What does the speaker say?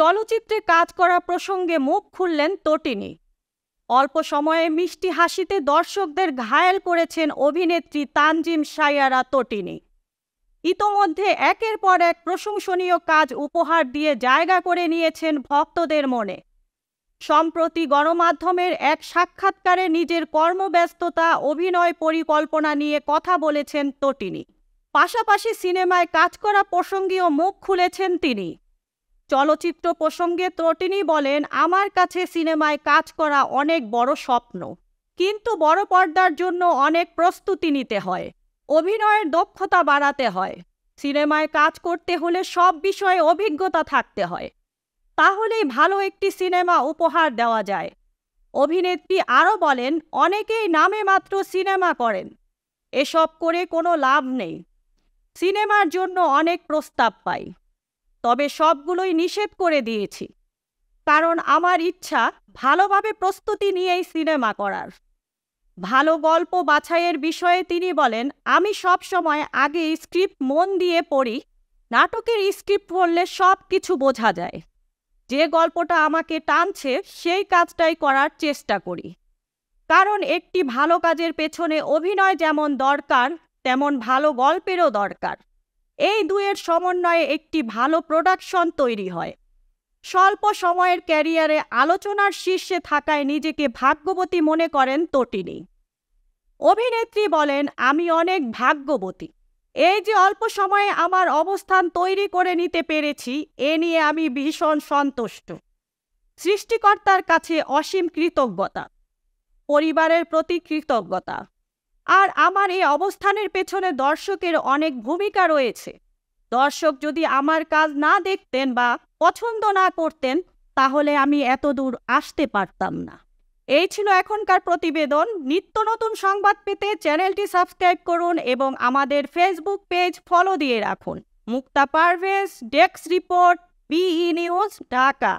চলচ্চিত্রে কাজ করা প্রসঙ্গে মুখ খুললেন তটিনী অল্প সময়ে মিষ্টি হাসিতে দর্শকদের ঘায়েল করেছেন অভিনেত্রী তানজিম সাইয়ারা তটিনী ইতোমধ্যে একের পর এক প্রশংসনীয় কাজ উপহার দিয়ে জায়গা করে নিয়েছেন ভক্তদের মনে সম্প্রতি গণমাধ্যমের এক সাক্ষাৎকারে নিজের কর্মব্যস্ততা অভিনয় পরিকল্পনা নিয়ে কথা বলেছেন তটিনী পাশাপাশি সিনেমায় কাজ করা প্রসঙ্গেও মুখ খুলেছেন তিনি চলচ্চিত্র প্রসঙ্গে ত্রটিনী বলেন আমার কাছে সিনেমায় কাজ করা অনেক বড় স্বপ্ন কিন্তু বড় পর্দার জন্য অনেক প্রস্তুতি নিতে হয় অভিনয়ের দক্ষতা বাড়াতে হয় সিনেমায় কাজ করতে হলে সব বিষয়ে অভিজ্ঞতা থাকতে হয় তাহলেই ভালো একটি সিনেমা উপহার দেওয়া যায় অভিনেত্রী আরও বলেন অনেকেই নামে মাত্র সিনেমা করেন এসব করে কোনো লাভ নেই সিনেমার জন্য অনেক প্রস্তাব পাই তবে সবগুলোই নিষেধ করে দিয়েছি কারণ আমার ইচ্ছা ভালোভাবে প্রস্তুতি নিয়েই সিনেমা করার ভালো গল্প বাছাইয়ের বিষয়ে তিনি বলেন আমি সব সময় আগে স্ক্রিপ্ট মন দিয়ে পড়ি নাটকের স্ক্রিপ্ট পড়লে সব কিছু বোঝা যায় যে গল্পটা আমাকে টানছে সেই কাজটাই করার চেষ্টা করি কারণ একটি ভালো কাজের পেছনে অভিনয় যেমন দরকার তেমন ভালো গল্পেরও দরকার এই দুয়ের সমন্বয়ে একটি ভালো প্রোডাকশন তৈরি হয় স্বল্প সময়ের ক্যারিয়ারে আলোচনার শীর্ষে থাকায় নিজেকে ভাগ্যবতী মনে করেন তটিনি অভিনেত্রী বলেন আমি অনেক ভাগ্যবতী এই যে অল্প সময়ে আমার অবস্থান তৈরি করে নিতে পেরেছি এ নিয়ে আমি ভীষণ সন্তুষ্ট সৃষ্টিকর্তার কাছে অসীম কৃতজ্ঞতা পরিবারের প্রতি কৃতজ্ঞতা আর আমার এই অবস্থানের পেছনে দর্শকের অনেক ভূমিকা রয়েছে দর্শক যদি আমার কাজ না দেখতেন বা পছন্দ না করতেন তাহলে আমি এত দূর আসতে পারতাম না এই ছিল এখনকার প্রতিবেদন নিত্য নতুন সংবাদ পেতে চ্যানেলটি সাবস্ক্রাইব করুন এবং আমাদের ফেসবুক পেজ ফলো দিয়ে রাখুন Mukta Parvez desk report B news Dhaka